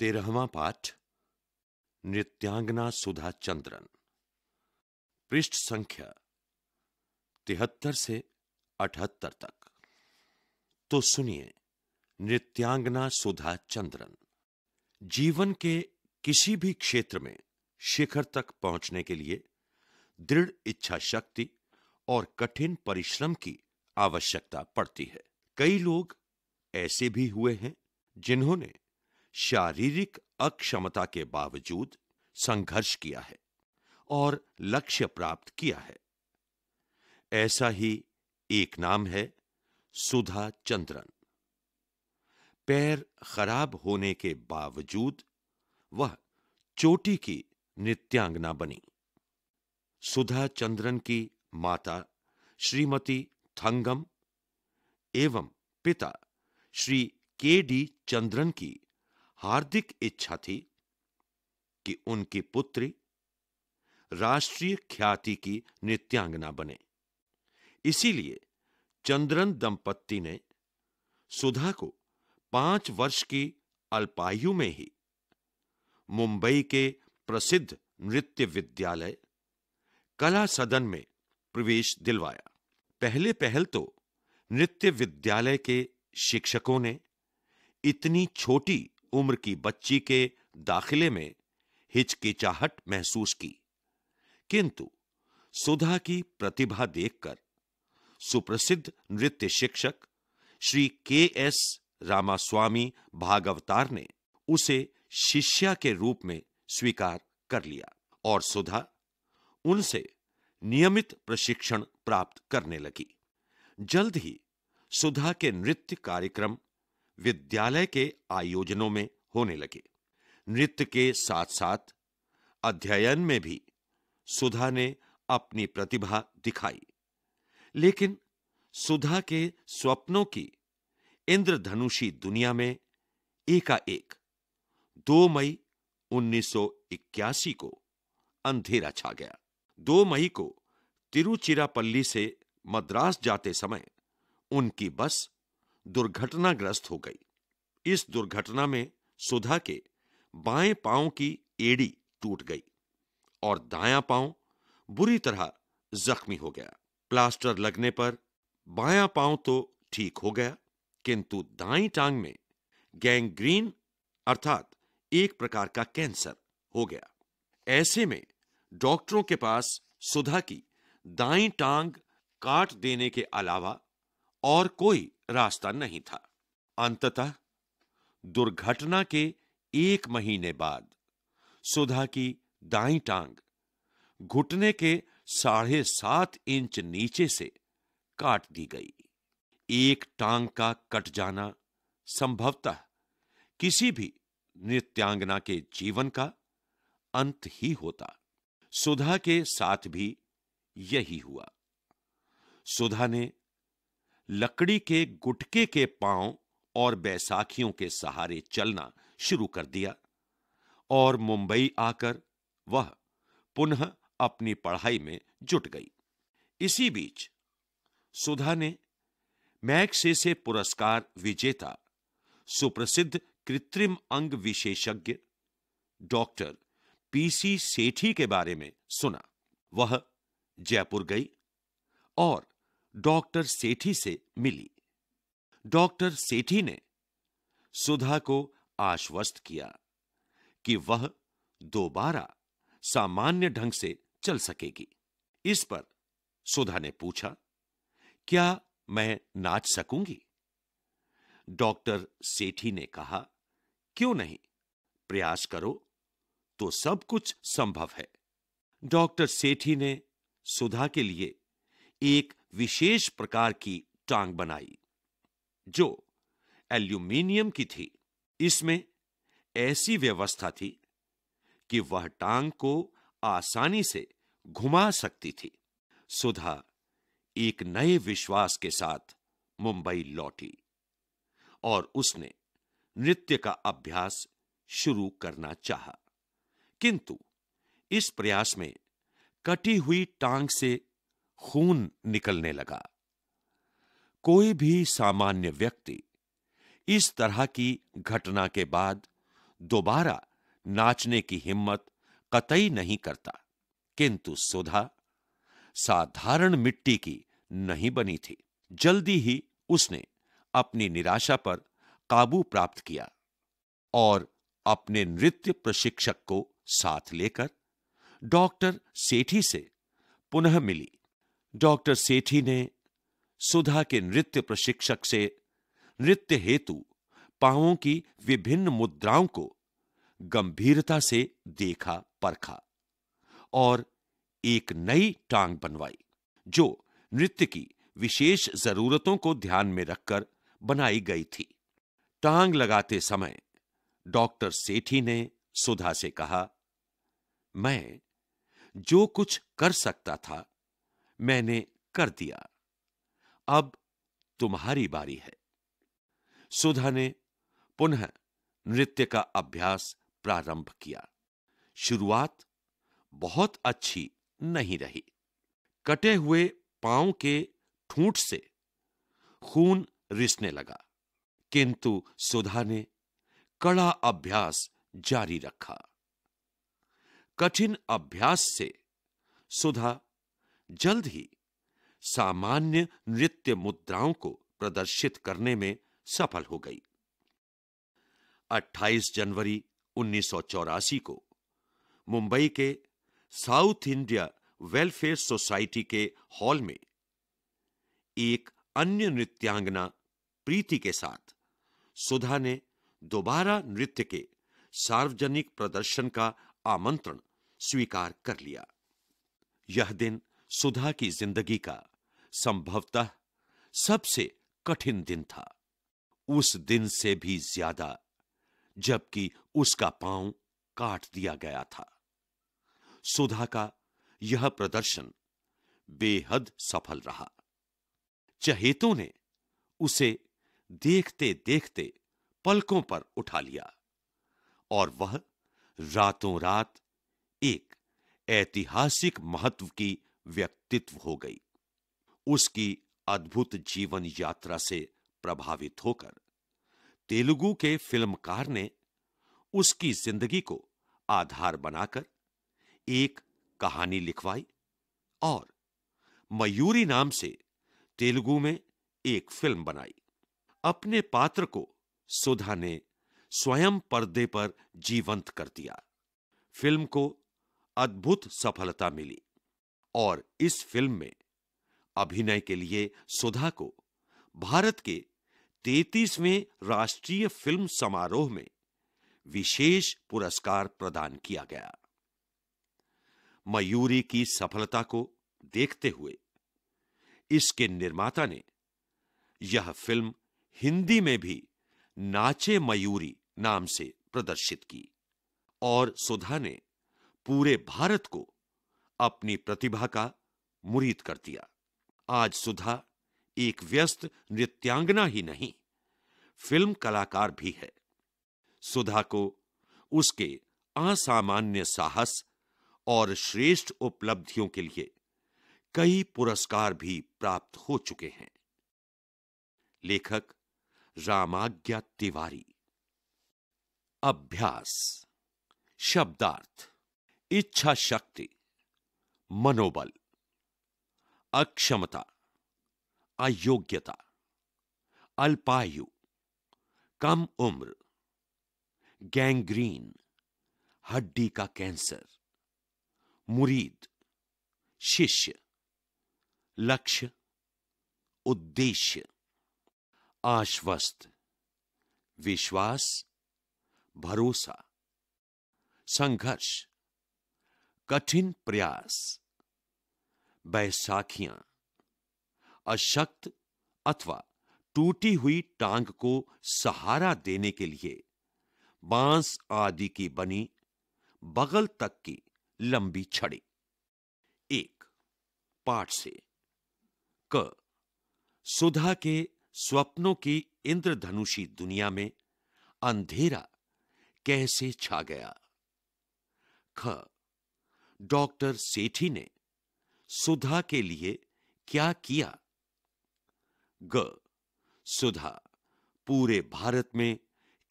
तेरहवा पाठ नृत्यांगना सुधा चंद्रन पृष्ठ संख्या तिहत्तर से अठहत्तर तक तो सुनिए नृत्यांगना सुधा चंद्रन जीवन के किसी भी क्षेत्र में शिखर तक पहुंचने के लिए दृढ़ इच्छा शक्ति और कठिन परिश्रम की आवश्यकता पड़ती है कई लोग ऐसे भी हुए हैं जिन्होंने शारीरिक अक्षमता के बावजूद संघर्ष किया है और लक्ष्य प्राप्त किया है ऐसा ही एक नाम है सुधा चंद्रन पैर खराब होने के बावजूद वह चोटी की नृत्यांगना बनी सुधा चंद्रन की माता श्रीमती थंगम एवं पिता श्री के डी चंद्रन की हार्दिक इच्छा थी कि उनकी पुत्री राष्ट्रीय ख्याति की नृत्यांगना बने इसीलिए चंद्रन दंपत्ति ने सुधा को पांच वर्ष की अल्पायु में ही मुंबई के प्रसिद्ध नृत्य विद्यालय कला सदन में प्रवेश दिलवाया पहले पहल तो नृत्य विद्यालय के शिक्षकों ने इतनी छोटी उम्र की बच्ची के दाखिले में हिचकिचाहट महसूस की किंतु सुधा की प्रतिभा देखकर सुप्रसिद्ध नृत्य शिक्षक श्री के एस रामास्वामी भागवतार ने उसे शिष्या के रूप में स्वीकार कर लिया और सुधा उनसे नियमित प्रशिक्षण प्राप्त करने लगी जल्द ही सुधा के नृत्य कार्यक्रम विद्यालय के आयोजनों में होने लगे नृत्य के साथ साथ अध्ययन में भी सुधा ने अपनी प्रतिभा दिखाई लेकिन सुधा के स्वप्नों की इंद्रधनुषी दुनिया में एकाएक दो मई 1981 को अंधेरा छा गया दो मई को तिरुचिरापल्ली से मद्रास जाते समय उनकी बस दुर्घटनाग्रस्त हो गई इस दुर्घटना में सुधा के बाएं पांव की एड़ी टूट गई और दाया पांव बुरी तरह जख्मी हो गया प्लास्टर लगने पर बाया पांव तो ठीक हो गया किंतु दाई टांग में गैंग्रीन अर्थात एक प्रकार का कैंसर हो गया ऐसे में डॉक्टरों के पास सुधा की दाई टांग काट देने के अलावा और कोई रास्ता नहीं था अंततः दुर्घटना के एक महीने बाद सुधा की दाई टांग घुटने के साढ़े सात इंच नीचे से काट दी गई एक टांग का कट जाना संभवतः किसी भी नृत्यांगना के जीवन का अंत ही होता सुधा के साथ भी यही हुआ सुधा ने लकड़ी के गुटके के पांव और बैसाखियों के सहारे चलना शुरू कर दिया और मुंबई आकर वह पुनः अपनी पढ़ाई में जुट गई इसी बीच सुधा ने मैक्सेसे पुरस्कार विजेता सुप्रसिद्ध कृत्रिम अंग विशेषज्ञ डॉक्टर पीसी सेठी के बारे में सुना वह जयपुर गई और डॉक्टर सेठी से मिली डॉक्टर सेठी ने सुधा को आश्वस्त किया कि वह दोबारा सामान्य ढंग से चल सकेगी इस पर सुधा ने पूछा क्या मैं नाच सकूंगी डॉक्टर सेठी ने कहा क्यों नहीं प्रयास करो तो सब कुछ संभव है डॉक्टर सेठी ने सुधा के लिए एक विशेष प्रकार की टांग बनाई जो एल्यूमिनियम की थी इसमें ऐसी व्यवस्था थी कि वह टांग को आसानी से घुमा सकती थी सुधा एक नए विश्वास के साथ मुंबई लौटी और उसने नृत्य का अभ्यास शुरू करना चाहा किंतु इस प्रयास में कटी हुई टांग से खून निकलने लगा कोई भी सामान्य व्यक्ति इस तरह की घटना के बाद दोबारा नाचने की हिम्मत कतई नहीं करता किंतु सुधा साधारण मिट्टी की नहीं बनी थी जल्दी ही उसने अपनी निराशा पर काबू प्राप्त किया और अपने नृत्य प्रशिक्षक को साथ लेकर डॉक्टर सेठी से पुनः मिली डॉक्टर सेठी ने सुधा के नृत्य प्रशिक्षक से नृत्य हेतु पांवों की विभिन्न मुद्राओं को गंभीरता से देखा परखा और एक नई टांग बनवाई जो नृत्य की विशेष जरूरतों को ध्यान में रखकर बनाई गई थी टांग लगाते समय डॉक्टर सेठी ने सुधा से कहा मैं जो कुछ कर सकता था मैंने कर दिया अब तुम्हारी बारी है सुधा ने पुनः नृत्य का अभ्यास प्रारंभ किया शुरुआत बहुत अच्छी नहीं रही कटे हुए पांव के ठूंठ से खून रिसने लगा किंतु सुधा ने कड़ा अभ्यास जारी रखा कठिन अभ्यास से सुधा जल्द ही सामान्य नृत्य मुद्राओं को प्रदर्शित करने में सफल हो गई 28 जनवरी उन्नीस को मुंबई के South India welfare society hall हॉल में एक अन्य नृत्यांगना प्रीति के साथ सुधा ने दोबारा नृत्य के सार्वजनिक प्रदर्शन का आमंत्रण स्वीकार कर लिया यह दिन सुधा की जिंदगी का संभवतः सबसे कठिन दिन था उस दिन से भी ज्यादा जबकि उसका पांव काट दिया गया था सुधा का यह प्रदर्शन बेहद सफल रहा चहेतों ने उसे देखते देखते पलकों पर उठा लिया और वह रातों रात एक ऐतिहासिक महत्व की व्यक्तित्व हो गई उसकी अद्भुत जीवन यात्रा से प्रभावित होकर तेलुगु के फिल्मकार ने उसकी जिंदगी को आधार बनाकर एक कहानी लिखवाई और मयूरी नाम से तेलुगु में एक फिल्म बनाई अपने पात्र को सुधा ने स्वयं पर्दे पर जीवंत कर दिया फिल्म को अद्भुत सफलता मिली और इस फिल्म में अभिनय के लिए सुधा को भारत के 33वें राष्ट्रीय फिल्म समारोह में विशेष पुरस्कार प्रदान किया गया मयूरी की सफलता को देखते हुए इसके निर्माता ने यह फिल्म हिंदी में भी नाचे मयूरी नाम से प्रदर्शित की और सुधा ने पूरे भारत को अपनी प्रतिभा का मुरीद कर दिया आज सुधा एक व्यस्त नृत्यांगना ही नहीं फिल्म कलाकार भी है सुधा को उसके असामान्य साहस और श्रेष्ठ उपलब्धियों के लिए कई पुरस्कार भी प्राप्त हो चुके हैं लेखक रामाज्ञा तिवारी अभ्यास शब्दार्थ इच्छा शक्ति मनोबल अक्षमता अयोग्यता अल्पायु कम उम्र गैंग्रीन हड्डी का कैंसर मुरीद शिष्य लक्ष्य उद्देश्य आश्वस्त विश्वास भरोसा संघर्ष कठिन प्रयास बैसाखियां अशक्त अथवा टूटी हुई टांग को सहारा देने के लिए बांस आदि की बनी बगल तक की लंबी छड़ी एक पाठ से क सुधा के स्वप्नों की इंद्रधनुषी दुनिया में अंधेरा कैसे छा गया ख डॉक्टर सेठी ने सुधा के लिए क्या किया ग सुधा पूरे भारत में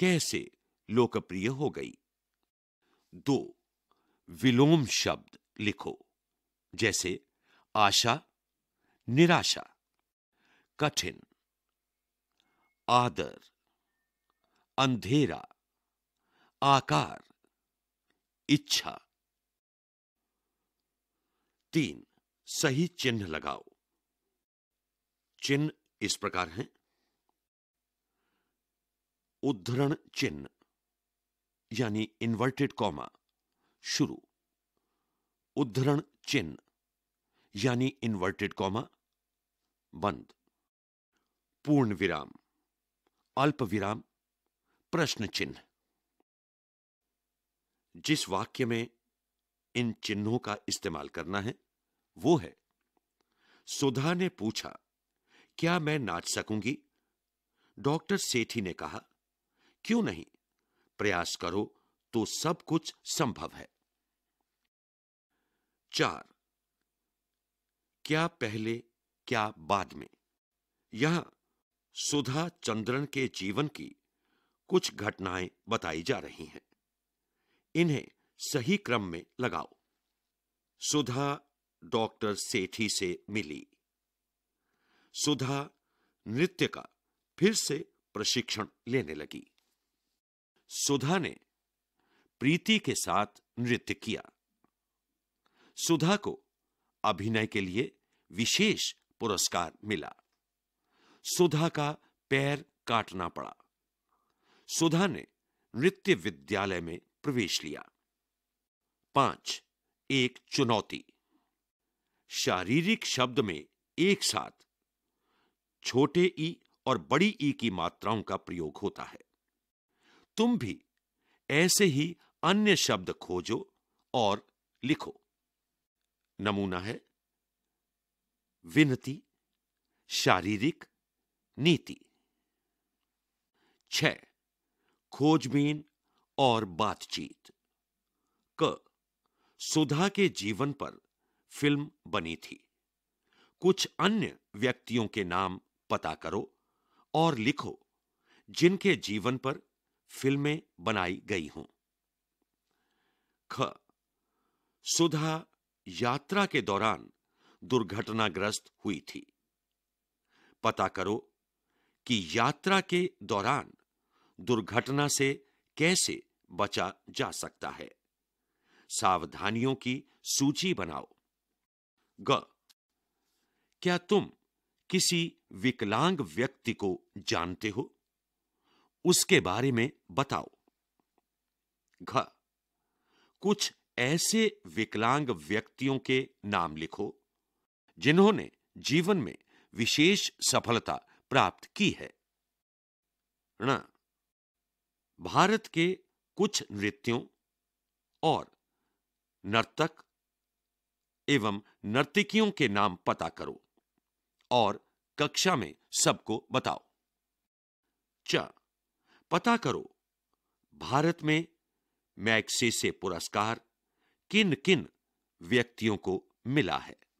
कैसे लोकप्रिय हो गई दो विलोम शब्द लिखो जैसे आशा निराशा कठिन आदर अंधेरा आकार इच्छा तीन सही चिन्ह लगाओ चिन्ह इस प्रकार हैं उद्धरण चिन्ह यानी इन्वर्टेड कॉमा शुरू उद्धरण चिन्ह यानी इन्वर्टेड कॉमा बंद पूर्ण विराम अल्प विराम प्रश्न चिन्ह जिस वाक्य में इन चिन्हों का इस्तेमाल करना है वो है सुधा ने पूछा क्या मैं नाच सकूंगी डॉक्टर सेठी ने कहा क्यों नहीं प्रयास करो तो सब कुछ संभव है चार क्या पहले क्या बाद में यहां सुधा चंद्रन के जीवन की कुछ घटनाएं बताई जा रही हैं इन्हें सही क्रम में लगाओ सुधा डॉक्टर सेठी से मिली सुधा नृत्य का फिर से प्रशिक्षण लेने लगी सुधा ने प्रीति के साथ नृत्य किया सुधा को अभिनय के लिए विशेष पुरस्कार मिला सुधा का पैर काटना पड़ा सुधा ने नृत्य विद्यालय में प्रवेश लिया पांच एक चुनौती शारीरिक शब्द में एक साथ छोटे ई और बड़ी ई की मात्राओं का प्रयोग होता है तुम भी ऐसे ही अन्य शब्द खोजो और लिखो नमूना है विनती शारीरिक नीति छ खोजबीन और बातचीत क सुधा के जीवन पर फिल्म बनी थी कुछ अन्य व्यक्तियों के नाम पता करो और लिखो जिनके जीवन पर फिल्में बनाई गई हों ख सुधा यात्रा के दौरान दुर्घटनाग्रस्त हुई थी पता करो कि यात्रा के दौरान दुर्घटना से कैसे बचा जा सकता है सावधानियों की सूची बनाओ ग क्या तुम किसी विकलांग व्यक्ति को जानते हो उसके बारे में बताओ घ कुछ ऐसे विकलांग व्यक्तियों के नाम लिखो जिन्होंने जीवन में विशेष सफलता प्राप्त की है ण भारत के कुछ नृत्यों और नर्तक एवं नर्तकियों के नाम पता करो और कक्षा में सबको बताओ च पता करो भारत में मैक्से से पुरस्कार किन किन व्यक्तियों को मिला है